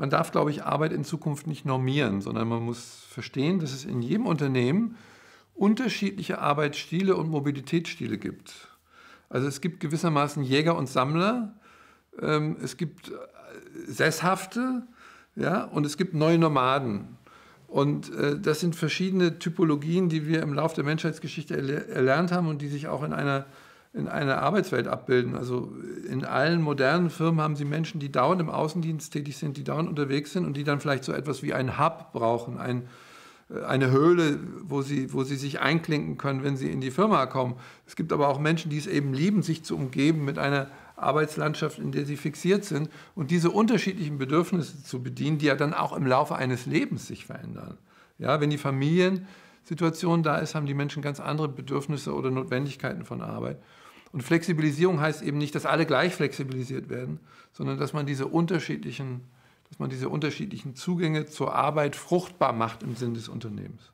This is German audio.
man darf, glaube ich, Arbeit in Zukunft nicht normieren, sondern man muss verstehen, dass es in jedem Unternehmen unterschiedliche Arbeitsstile und Mobilitätsstile gibt. Also es gibt gewissermaßen Jäger und Sammler, ähm, es gibt äh, Sesshafte ja, und es gibt neue Nomaden. Und äh, das sind verschiedene Typologien, die wir im Laufe der Menschheitsgeschichte erlernt haben und die sich auch in einer in einer Arbeitswelt abbilden. Also in allen modernen Firmen haben sie Menschen, die dauernd im Außendienst tätig sind, die dauernd unterwegs sind und die dann vielleicht so etwas wie einen Hub brauchen, ein, äh, eine Höhle, wo sie, wo sie sich einklinken können, wenn sie in die Firma kommen. Es gibt aber auch Menschen, die es eben lieben, sich zu umgeben mit einer Arbeitslandschaft, in der sie fixiert sind und diese unterschiedlichen Bedürfnisse zu bedienen, die ja dann auch im Laufe eines Lebens sich verändern. Ja, wenn die Familien Situation da ist, haben die Menschen ganz andere Bedürfnisse oder Notwendigkeiten von Arbeit. Und Flexibilisierung heißt eben nicht, dass alle gleich flexibilisiert werden, sondern dass man diese unterschiedlichen, dass man diese unterschiedlichen Zugänge zur Arbeit fruchtbar macht im Sinn des Unternehmens.